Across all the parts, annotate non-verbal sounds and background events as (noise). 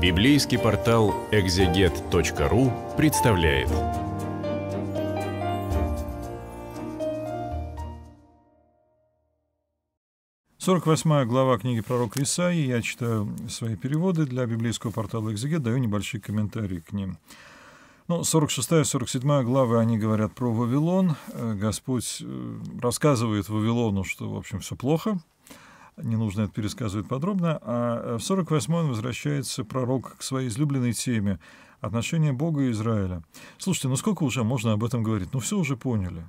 Библейский портал экзегет.ру представляет. Сорок восьмая глава книги пророка Исаии. Я читаю свои переводы для библейского портала «Экзегет», даю небольшие комментарии к ним. Ну, 46-47 главы, они говорят про Вавилон. Э, Господь э, рассказывает Вавилону, что, в общем, все плохо, не нужно это пересказывать подробно, а э, в 48-м возвращается пророк к своей излюбленной теме — отношения Бога и Израиля. Слушайте, ну сколько уже можно об этом говорить? Ну все уже поняли.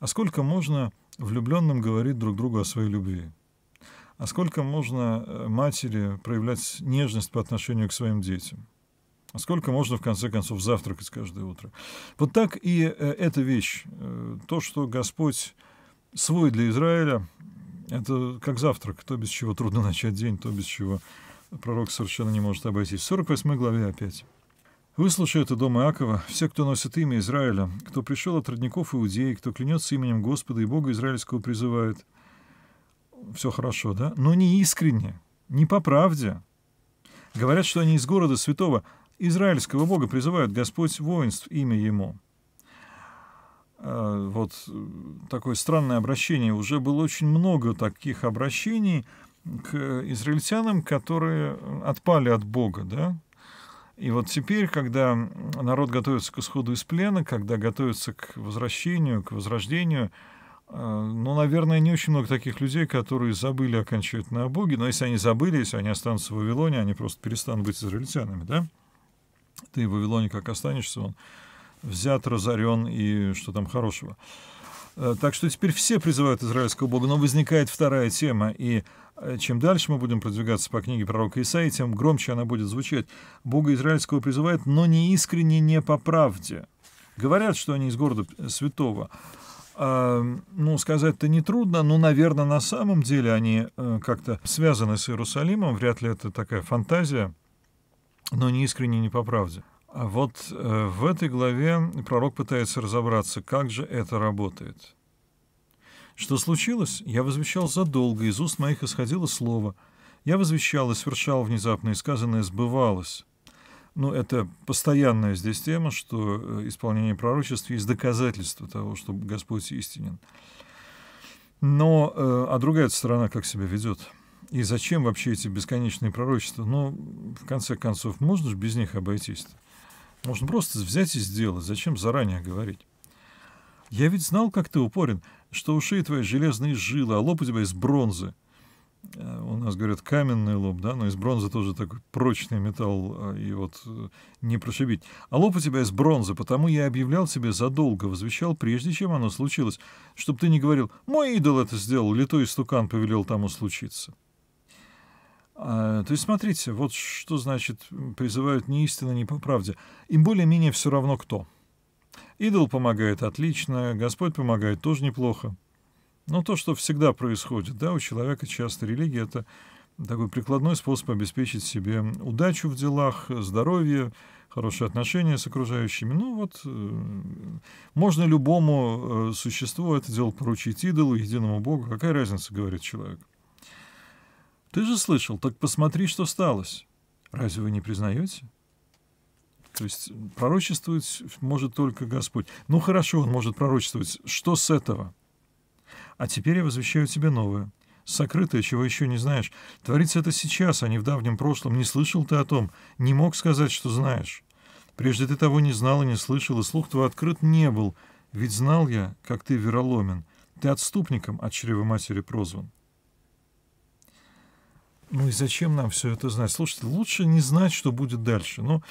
А сколько можно влюбленным говорить друг другу о своей любви? А сколько можно э, матери проявлять нежность по отношению к своим детям? А сколько можно, в конце концов, завтракать каждое утро? Вот так и э, эта вещь, то, что Господь свой для Израиля, это как завтрак, то без чего трудно (laughs) начать день, то без чего пророк совершенно не может обойтись. В 48 главе опять. «Выслушай это, дом Иакова, все, кто носит имя Израиля, кто пришел от родников Иудеи, кто клянется именем Господа и Бога Израильского призывает». Все хорошо, да? Но не искренне, не по правде. Говорят, что они из города святого Израильского Бога призывают Господь воинств имя Ему. Э, вот э, такое странное обращение. Уже было очень много таких обращений к израильтянам, которые отпали от Бога, да. И вот теперь, когда народ готовится к исходу из плена, когда готовится к возвращению, к возрождению, э, ну, наверное, не очень много таких людей, которые забыли окончательно о Боге, но если они забыли, если они останутся в Вавилоне, они просто перестанут быть израильтянами, да? Ты в Вавилоне как останешься, он взят, разорен и что там хорошего. Э, так что теперь все призывают израильского бога, но возникает вторая тема, и э, чем дальше мы будем продвигаться по книге пророка Исаии, тем громче она будет звучать. Бога израильского призывает, но не искренне, не по правде. Говорят, что они из города святого. А, ну, сказать-то нетрудно, но, наверное, на самом деле они э, как-то связаны с Иерусалимом. Вряд ли это такая фантазия, но не искренне, не по правде. Вот э, в этой главе пророк пытается разобраться, как же это работает. Что случилось? Я возвещал задолго, из уст моих исходило слово. Я возвещал и совершал внезапно, и сказанное сбывалось. Ну, это постоянная здесь тема, что э, исполнение пророчеств есть доказательство того, что Господь истинен. Но, э, а другая сторона как себя ведет? И зачем вообще эти бесконечные пророчества? Ну, в конце концов, можно же без них обойтись-то? Можно просто взять и сделать. Зачем заранее говорить? Я ведь знал, как ты упорен, что у шеи твои железные жилы, а лоб у тебя из бронзы. Э, у нас, говорят, каменный лоб, да, но из бронзы тоже такой прочный металл, а, и вот э, не прошибить. А лоб у тебя из бронзы, потому я объявлял тебе задолго, возвещал, прежде чем оно случилось, чтобы ты не говорил «мой идол это сделал, литой стукан повелел тому случиться». А, то есть, смотрите, вот что значит призывают не истинно, не по правде. Им более-менее все равно кто. Идол помогает отлично, Господь помогает тоже неплохо. Но то, что всегда происходит, да, у человека часто религия — это такой прикладной способ обеспечить себе удачу в делах, здоровье, хорошие отношения с окружающими. Ну вот, э, можно любому э, существу это дело поручить идолу, единому Богу. Какая разница, говорит человек. Ты же слышал, так посмотри, что сталось. Разве вы не признаете? То есть пророчествовать может только Господь. Ну хорошо, он может пророчествовать. Что с этого? А теперь я возвещаю тебе новое. Сокрытое, чего еще не знаешь. Творится это сейчас, а не в давнем прошлом. Не слышал ты о том, не мог сказать, что знаешь. Прежде ты того не знал и не слышал, и слух твой открыт не был. Ведь знал я, как ты вероломен. Ты отступником от чрева матери прозван. Ну и зачем нам все это знать? Слушайте, лучше не знать, что будет дальше. Ну,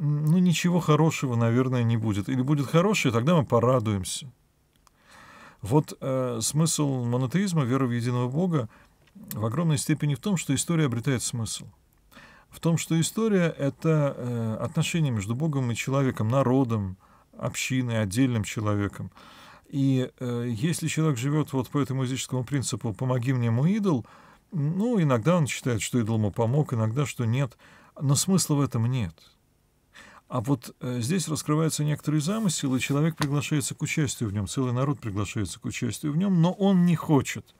ну ничего хорошего, наверное, не будет. Или будет хорошее, тогда мы порадуемся. Вот э, смысл монотеизма, веры в единого Бога, в огромной степени в том, что история обретает смысл. В том, что история — это э, отношения между Богом и человеком, народом, общиной, отдельным человеком. И э, если человек живет вот по этому языческому принципу «помоги мне, мой идол», ну, иногда он считает, что идол ему помог, иногда, что нет. Но смысла в этом нет. А вот э, здесь раскрывается некоторый замысел, и человек приглашается к участию в нем, целый народ приглашается к участию в нем, но он не хочет.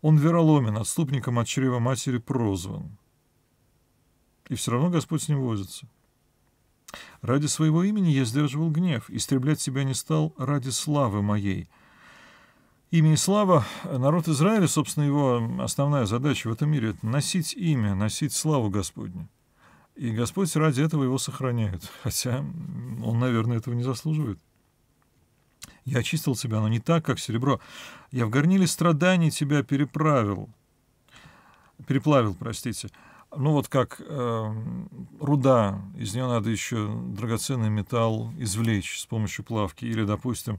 Он вероломен, отступником от чрева матери прозван. И все равно Господь с ним возится. Ради своего имени я сдерживал гнев, истреблять себя не стал ради славы моей — имя слава. Народ Израиля, собственно, его основная задача в этом мире — это носить имя, носить славу Господню. И Господь ради этого его сохраняет, хотя он, наверное, этого не заслуживает. Я очистил тебя, но не так, как серебро. Я в горниле страданий тебя переправил. Переплавил, простите ну вот как э, руда, из нее надо еще драгоценный металл извлечь с помощью плавки, или, допустим,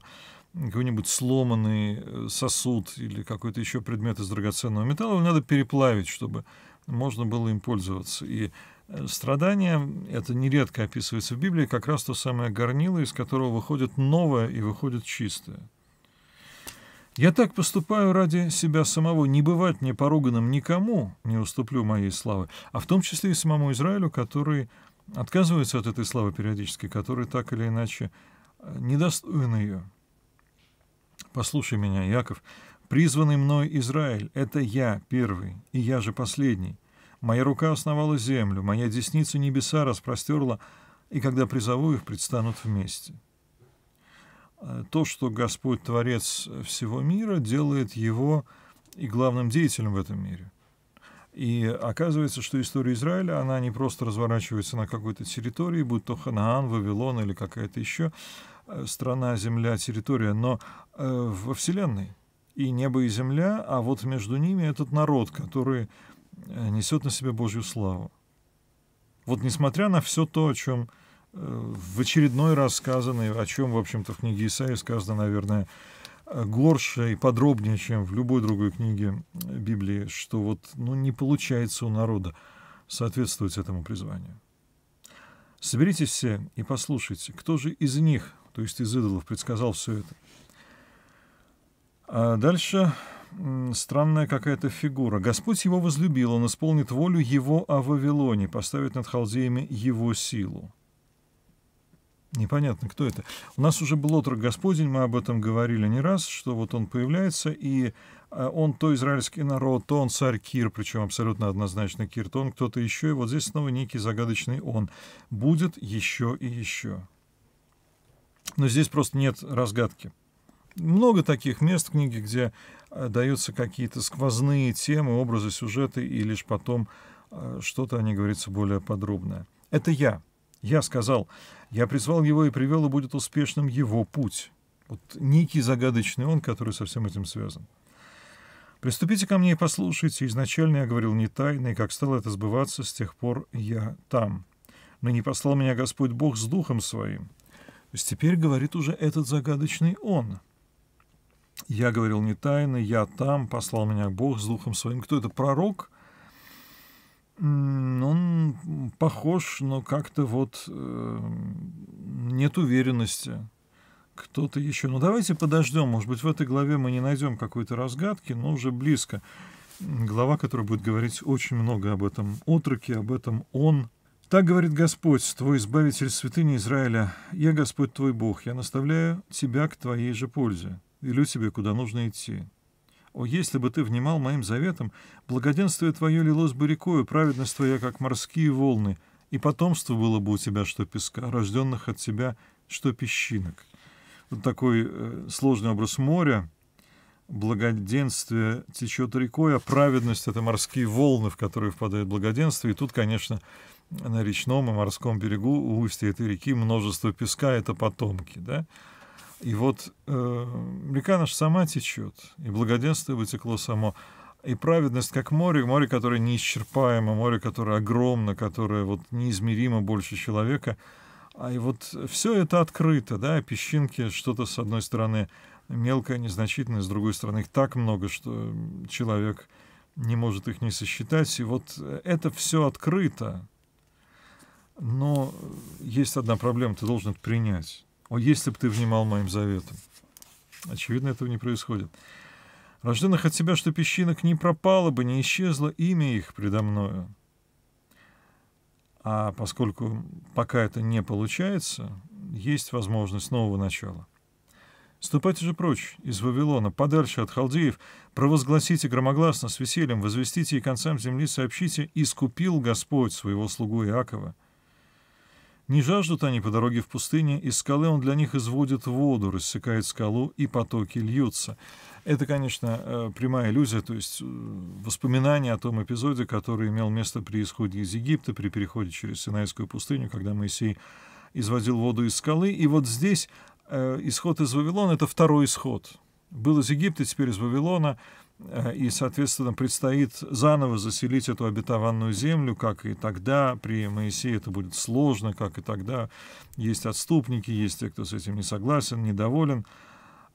какой-нибудь сломанный э, сосуд или какой-то еще предмет из драгоценного металла, надо переплавить, чтобы можно было им пользоваться. И э, страдание, это нередко описывается в Библии, как раз то самое горнило, из которого выходит новое и выходит чистое. Я так поступаю ради себя самого. Не бывать мне поруганным никому, не уступлю моей славы, а в том числе и самому Израилю, который отказывается от этой славы периодически, который так или иначе э, недостоин ее. Послушай меня, Яков, призванный мной Израиль, это я первый, и я же последний. Моя рука основала землю, моя десница небеса распростерла, и когда призову их, предстанут вместе то, что Господь Творец всего мира, делает его и главным деятелем в этом мире. И оказывается, что история Израиля, она не просто разворачивается на какой-то территории, будь то Ханаан, Вавилон или какая-то еще э, страна, земля, территория, но э, во Вселенной. И небо, и земля, а вот между ними этот народ, который э, несет на себе Божью славу. Вот несмотря на все то, о чем в очередной раз сказано, о чем, в общем-то, в книге Исаия сказано, наверное, горше и подробнее, чем в любой другой книге Библии, что вот ну, не получается у народа соответствовать этому призванию. Соберитесь все и послушайте, кто же из них, то есть из идолов, предсказал все это. А дальше странная какая-то фигура. Господь его возлюбил, он исполнит волю его о Вавилоне, поставит над халдеями его силу. Непонятно, кто это. У нас уже был отрок Господень, мы об этом говорили не раз, что вот он появляется, и э, он то израильский народ, то он царь Кир, причем абсолютно однозначно Кир, то он кто-то еще, и вот здесь снова некий загадочный он. Будет еще и еще. Но здесь просто нет разгадки. Много таких мест в книге, где э, даются какие-то сквозные темы, образы, сюжеты, и лишь потом э, что-то о ней говорится более подробное. Это я. Я сказал, я призвал его и привел, и будет успешным его путь. Вот некий загадочный он, который со всем этим связан. Приступите ко мне и послушайте. Изначально я говорил не тайно, и как стало это сбываться, с тех пор я там. Но не послал меня Господь Бог с духом своим. То есть теперь говорит уже этот загадочный он. Я говорил не тайно, я там, послал меня Бог с духом своим. Кто это, пророк? Он похож, но как-то вот э, нет уверенности. Кто-то еще. Ну давайте подождем. Может быть, в этой главе мы не найдем какой-то разгадки, но уже близко. Глава, которая будет говорить очень много об этом отроке, об этом он. Так говорит Господь, твой избавитель святыни Израиля. Я Господь твой Бог. Я наставляю тебя к твоей же пользе. Велю тебе, куда нужно идти. О, если бы ты внимал моим заветам, благоденствие твое лилось бы рекою, праведность твоя, как морские волны, и потомство было бы у тебя, что песка, рожденных от тебя, что песчинок». Вот такой э, сложный образ моря, благоденствие течет рекой, а праведность — это морские волны, в которые впадает благоденствие. И тут, конечно, на речном и морском берегу у устья этой реки множество песка — это потомки, да? И вот э, река наша сама течет, и благоденствие вытекло само. И праведность как море, море, которое неисчерпаемо, море, которое огромно, которое вот неизмеримо больше человека. А и вот все это открыто, да, песчинки, что-то с одной стороны мелкое, незначительное, с другой стороны их так много, что человек не может их не сосчитать. И вот это все открыто, но э, есть одна проблема, ты должен это принять. О, если бы ты внимал моим заветам. Очевидно, этого не происходит. Рожденных от тебя, что песчинок не пропало бы, не исчезло имя их предо мною. А поскольку пока это не получается, есть возможность нового начала. Ступайте же прочь из Вавилона, подальше от халдеев, провозгласите громогласно, с весельем, возвестите и концам земли сообщите, искупил Господь своего слугу Иакова. Не жаждут они по дороге в пустыне, из скалы он для них изводит воду, рассекает скалу, и потоки льются. Это, конечно, э, прямая иллюзия, то есть э, воспоминание о том эпизоде, который имел место при исходе из Египта, при переходе через Синайскую пустыню, когда Моисей изводил воду из скалы. И вот здесь э, исход из Вавилона — это второй исход. Был из Египта, теперь из Вавилона — Э, и, соответственно, предстоит заново заселить эту обетованную землю, как и тогда при Моисее это будет сложно, как и тогда есть отступники, есть те, кто с этим не согласен, недоволен.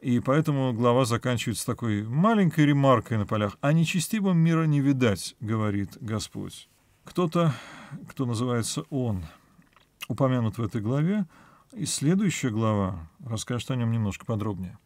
И поэтому глава заканчивается такой маленькой ремаркой на полях. «А нечестивым мира не видать», — говорит Господь. Кто-то, кто называется «Он», упомянут в этой главе, и следующая глава расскажет о нем немножко подробнее.